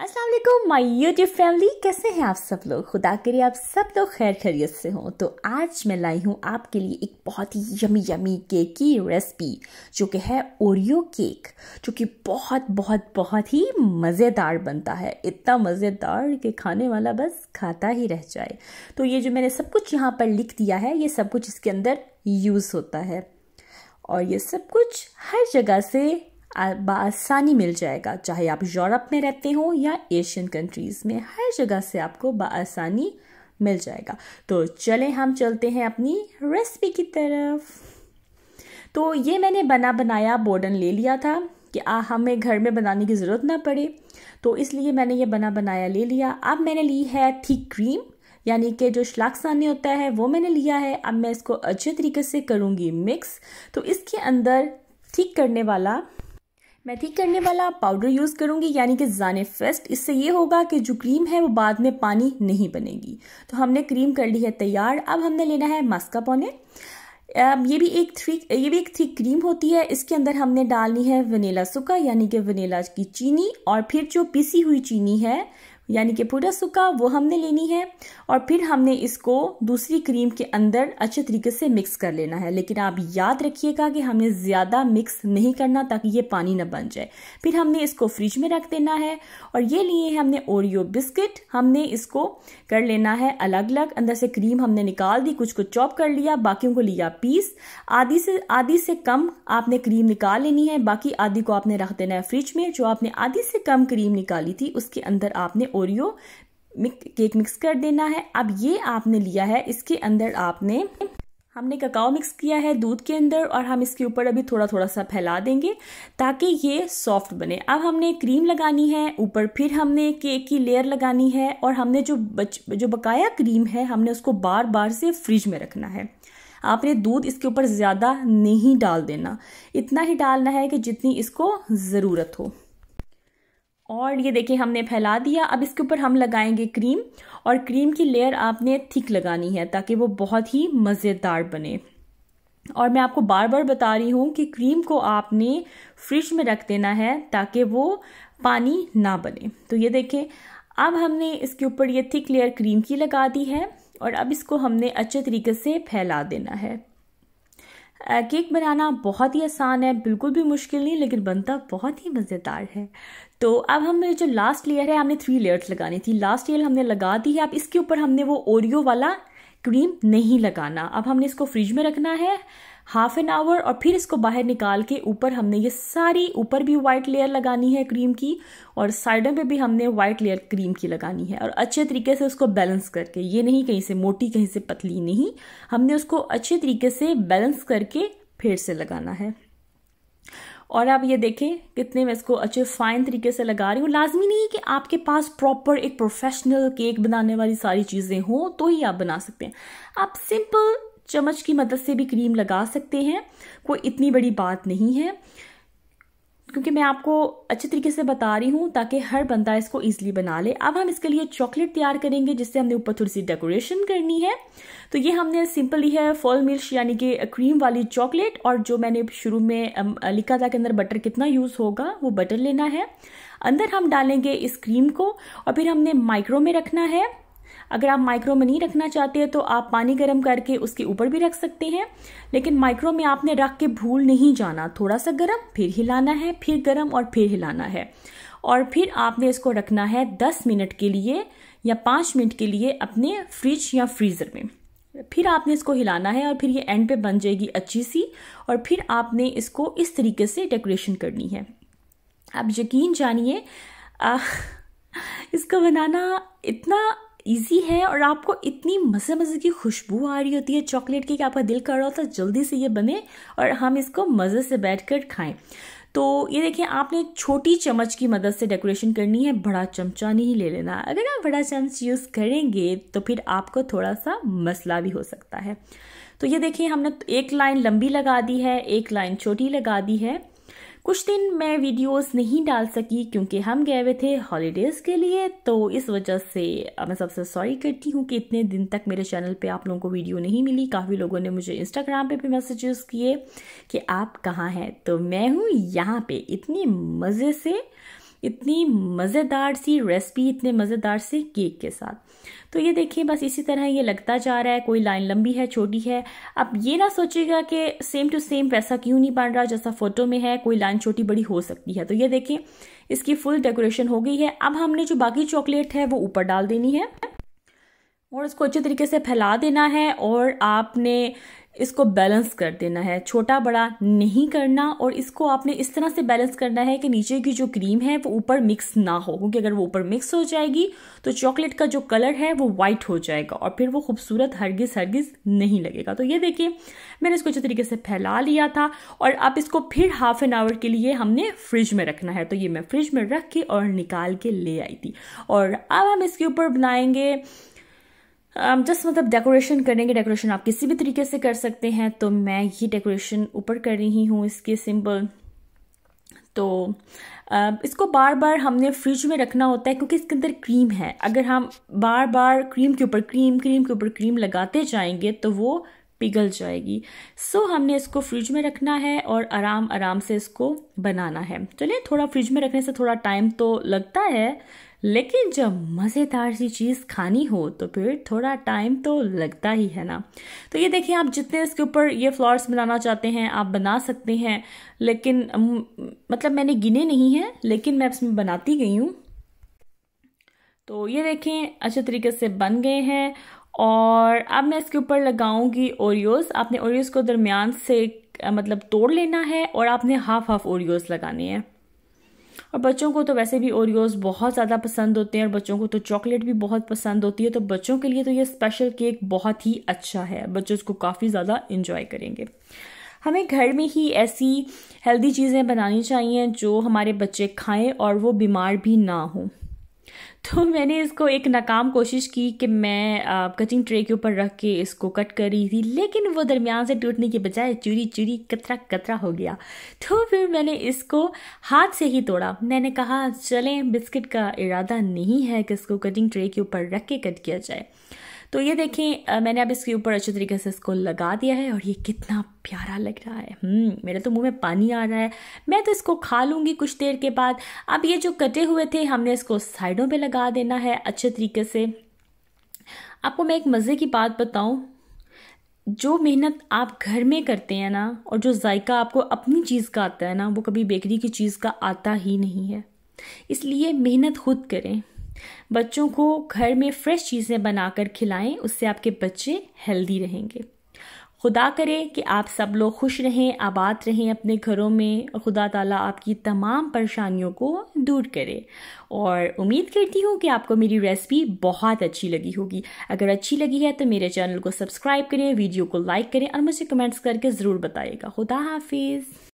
वालेकुम my YouTube family कैसे हैं आप सब लोग खुदा करिए आप सब लोग खैर खैरियत से हों तो आज मैं लाई हूँ आपके लिए एक बहुत ही यमी यमी केक की रेसिपी जो कि है ओरियो केक जो कि बहुत बहुत बहुत ही मज़ेदार बनता है इतना मज़ेदार कि खाने वाला बस खाता ही रह जाए तो ये जो मैंने सब कुछ यहाँ पर लिख दिया है ये सब कुछ इसके अंदर यूज़ होता है और ये सब कुछ हर जगह से बासानी मिल जाएगा चाहे आप यूरोप में रहते हो या एशियन कंट्रीज़ में हर जगह से आपको बसानी मिल जाएगा तो चले हम चलते हैं अपनी रेसिपी की तरफ तो ये मैंने बना बनाया बोर्डन ले लिया था कि आ हमें घर में बनाने की ज़रूरत ना पड़े तो इसलिए मैंने ये बना बनाया ले लिया अब मैंने ली है थी क्रीम यानी कि जो श्लाकसानी होता है वो मैंने लिया है अब मैं इसको अच्छे तरीके से करूँगी मिक्स तो इसके अंदर ठीक करने वाला मैं ठीक करने वाला पाउडर यूज़ करूँगी यानी कि जाने फेस्ट इससे ये होगा कि जो क्रीम है वो बाद में पानी नहीं बनेगी तो हमने क्रीम कर ली है तैयार अब हमने लेना है पौने ये भी एक थ्री ये भी एक थ्री क्रीम होती है इसके अंदर हमने डालनी है वनीला सुखा यानी कि वनीला की चीनी और फिर जो पीसी हुई चीनी है यानी कि पूरा सूखा वो हमने लेनी है और फिर हमने इसको दूसरी क्रीम के अंदर अच्छे तरीके से मिक्स कर लेना है लेकिन आप याद रखिएगा कि हमने ज़्यादा मिक्स नहीं करना ताकि ये पानी ना बन जाए फिर हमने इसको फ्रिज में रख देना है और ये लिए है हमने ओरियो बिस्किट हमने इसको कर लेना है अलग अलग अंदर से क्रीम हमने निकाल दी कुछ को चॉप कर लिया बाकियों को लिया पीस आधी से आधी से कम आपने क्रीम निकाल लेनी है बाकी आधी को आपने रख देना है फ्रिज में जो आपने आधी से कम क्रीम निकाली थी उसके अंदर आपने ओरियो मिक, केक मिक्स कर देना है अब ये आपने लिया है इसके अंदर आपने हमने ककाओ मिक्स किया है दूध के अंदर और हम इसके ऊपर अभी थोड़ा थोड़ा सा फैला देंगे ताकि ये सॉफ्ट बने अब हमने क्रीम लगानी है ऊपर फिर हमने केक की लेयर लगानी है और हमने जो बच जो बकाया क्रीम है हमने उसको बार बार से फ्रिज में रखना है आपने दूध इसके ऊपर ज़्यादा नहीं डाल देना इतना ही डालना है कि जितनी इसको ज़रूरत हो और ये देखिए हमने फैला दिया अब इसके ऊपर हम लगाएंगे क्रीम और क्रीम की लेयर आपने थिक लगानी है ताकि वो बहुत ही मज़ेदार बने और मैं आपको बार बार बता रही हूँ कि क्रीम को आपने फ्रिज में रख देना है ताकि वो पानी ना बने तो ये देखें अब हमने इसके ऊपर ये थिक लेयर क्रीम की लगा दी है और अब इसको हमने अच्छे तरीके से फैला देना है केक बनाना बहुत ही आसान है बिल्कुल भी मुश्किल नहीं लेकिन बनता बहुत ही मज़ेदार है तो अब हमने जो लास्ट लेयर है हमने थ्री लेयर्स लगानी थी लास्ट लेयर हमने लगा दी है अब इसके ऊपर हमने वो ओरियो वाला क्रीम नहीं लगाना अब हमने इसको फ्रिज में रखना है हाफ एन आवर और फिर इसको बाहर निकाल के ऊपर हमने ये सारी ऊपर भी वाइट लेयर लगानी है क्रीम की और साइडों पे भी हमने वाइट लेयर क्रीम की लगानी है और अच्छे तरीके से उसको बैलेंस करके ये नहीं कहीं से मोटी कहीं से पतली नहीं हमने उसको अच्छे तरीके से बैलेंस करके फिर से लगाना है और आप ये देखें कितने मैं इसको अच्छे फाइन तरीके से लगा रही हूँ लाजमी नहीं कि आपके पास प्रॉपर एक प्रोफेशनल केक बनाने वाली सारी चीज़ें हों तो ही आप बना सकते हैं आप सिंपल चम्मच की मदद से भी क्रीम लगा सकते हैं कोई इतनी बड़ी बात नहीं है क्योंकि मैं आपको अच्छे तरीके से बता रही हूँ ताकि हर बंदा इसको ईजिली बना ले अब हम इसके लिए चॉकलेट तैयार करेंगे जिससे हमने ऊपर थोड़ी सी डेकोरेशन करनी है तो ये हमने सिंपल ली है फॉल मिर्च यानी कि क्रीम वाली चॉकलेट और जो मैंने शुरू में लिखा था कि अंदर बटर कितना यूज़ होगा वो बटर लेना है अंदर हम डालेंगे इस क्रीम को और फिर हमने माइक्रो में रखना है अगर आप माइक्रो में नहीं रखना चाहते हैं तो आप पानी गर्म करके उसके ऊपर भी रख सकते हैं लेकिन माइक्रो में आपने रख के भूल नहीं जाना थोड़ा सा गर्म फिर हिलाना है फिर गर्म और फिर हिलाना है और फिर आपने इसको रखना है दस मिनट के लिए या पाँच मिनट के लिए अपने फ्रिज या फ्रीज़र में फिर आपने इसको हिलाना है और फिर ये एंड पे बन जाएगी अच्छी सी और फिर आपने इसको इस तरीके से डेकोरेशन करनी है आप यकीन जानिए इसको बनाना इतना ईजी है और आपको इतनी मज़े मज़े की खुशबू आ रही होती है चॉकलेट की कि आपका दिल कर रहा होता है जल्दी से ये बने और हम इसको मज़े से बैठ कर खाएँ तो ये देखिए आपने एक छोटी चम्मच की मदद से डेकोरेशन करनी है बड़ा चमचा नहीं ले लेना अगर आप बड़ा चम्मच यूज़ करेंगे तो फिर आपको थोड़ा सा मसला भी हो सकता है तो ये देखिए हमने एक लाइन लंबी लगा दी है एक लाइन छोटी लगा दी है कुछ दिन मैं वीडियोस नहीं डाल सकी क्योंकि हम गए हुए थे हॉलीडेज़ के लिए तो इस वजह से मैं सबसे सॉरी करती हूँ कि इतने दिन तक मेरे चैनल पे आप लोगों को वीडियो नहीं मिली काफ़ी लोगों ने मुझे इंस्टाग्राम पे भी मैसेजेस किए कि आप कहाँ हैं तो मैं हूँ यहाँ पे इतनी मज़े से इतनी मज़ेदार सी रेसिपी इतने मज़ेदार से केक के साथ तो ये देखिए बस इसी तरह ये लगता जा रहा है कोई लाइन लंबी है छोटी है अब ये ना सोचेगा कि सेम टू सेम वैसा क्यों नहीं बन रहा जैसा फोटो में है कोई लाइन छोटी बड़ी हो सकती है तो ये देखें इसकी फुल डेकोरेशन हो गई है अब हमने जो बाकी चॉकलेट है वो ऊपर डाल देनी है और इसको अच्छे तरीके से फैला देना है और आपने इसको बैलेंस कर देना है छोटा बड़ा नहीं करना और इसको आपने इस तरह से बैलेंस करना है कि नीचे की जो क्रीम है वो ऊपर मिक्स ना हो क्योंकि अगर वो ऊपर मिक्स हो जाएगी तो चॉकलेट का जो कलर है वो वाइट हो जाएगा और फिर वो खूबसूरत हरगिज हरगिज नहीं लगेगा तो ये देखिए मैंने इसको अच्छे तरीके से फैला लिया था और अब इसको फिर हाफ एन आवर के लिए हमने फ्रिज में रखना है तो ये मैं फ्रिज में रख के और निकाल के ले आई थी और अब हम इसके ऊपर बनाएंगे Um, जस्ट मतलब डेकोरेशन करेंगे डेकोरेशन आप किसी भी तरीके से कर सकते हैं तो मैं ये डेकोरेशन ऊपर कर रही हूँ इसके सिंपल तो um, इसको बार बार हमने फ्रिज में रखना होता है क्योंकि इसके अंदर क्रीम है अगर हम बार बार क्रीम के ऊपर क्रीम क्रीम के ऊपर क्रीम लगाते जाएंगे तो वो पिघल जाएगी सो so, हमने इसको फ्रिज में रखना है और आराम आराम से इसको बनाना है चलिए थोड़ा फ्रिज में रखने से थोड़ा टाइम तो लगता है लेकिन जब मज़ेदार सी चीज़ खानी हो तो फिर थोड़ा टाइम तो लगता ही है ना तो ये देखिए आप जितने इसके ऊपर ये फ्लावर्स बनाना चाहते हैं आप बना सकते हैं लेकिन मतलब मैंने गिने नहीं हैं लेकिन मैं इसमें बनाती गई हूँ तो ये देखें अच्छे तरीके से बन गए हैं और अब मैं इसके ऊपर लगाऊंगी ओरियोस आपने ओरियोज़ को दरमियान से मतलब तोड़ लेना है और आपने हाफ हाफ ओरियोज़ लगाने हैं और बच्चों को तो वैसे भी ओरियोज बहुत ज़्यादा पसंद होते हैं और बच्चों को तो चॉकलेट भी बहुत पसंद होती है तो बच्चों के लिए तो ये स्पेशल केक बहुत ही अच्छा है बच्चे उसको काफ़ी ज़्यादा इंजॉय करेंगे हमें घर में ही ऐसी हेल्दी चीज़ें बनानी चाहिए जो हमारे बच्चे खाएं और वो बीमार भी ना हों तो मैंने इसको एक नाकाम कोशिश की कि मैं कचिंग ट्रे के ऊपर रख के इसको कट कर रही थी लेकिन वो दरमियान से टूटने के बजाय चूरी चूरी कतरा कतरा हो गया तो फिर मैंने इसको हाथ से ही तोड़ा मैंने कहा चलें बिस्किट का इरादा नहीं है कि इसको कटिंग ट्रे के ऊपर रख के कट किया जाए तो ये देखें मैंने अब इसके ऊपर अच्छे तरीके से इसको लगा दिया है और ये कितना प्यारा लग रहा है हम्म, मेरे तो मुंह में पानी आ रहा है मैं तो इसको खा लूँगी कुछ देर के बाद अब ये जो कटे हुए थे हमने इसको साइडों पे लगा देना है अच्छे तरीके से आपको मैं एक मज़े की बात बताऊँ जो मेहनत आप घर में करते हैं ना और जो जायका आपको अपनी चीज़ का आता है ना वो कभी बेकरी की चीज़ का आता ही नहीं है इसलिए मेहनत खुद करें बच्चों को घर में फ्रेश चीज़ें बनाकर खिलाएं उससे आपके बच्चे हेल्दी रहेंगे खुदा करे कि आप सब लोग खुश रहें आबाद रहें अपने घरों में और खुदा ताला आपकी तमाम परेशानियों को दूर करे और उम्मीद करती हूँ कि आपको मेरी रेसिपी बहुत अच्छी लगी होगी अगर अच्छी लगी है तो मेरे चैनल को सब्सक्राइब करें वीडियो को लाइक करें और मुझे कमेंट्स करके ज़रूर बताइएगा खुदा हाफिज़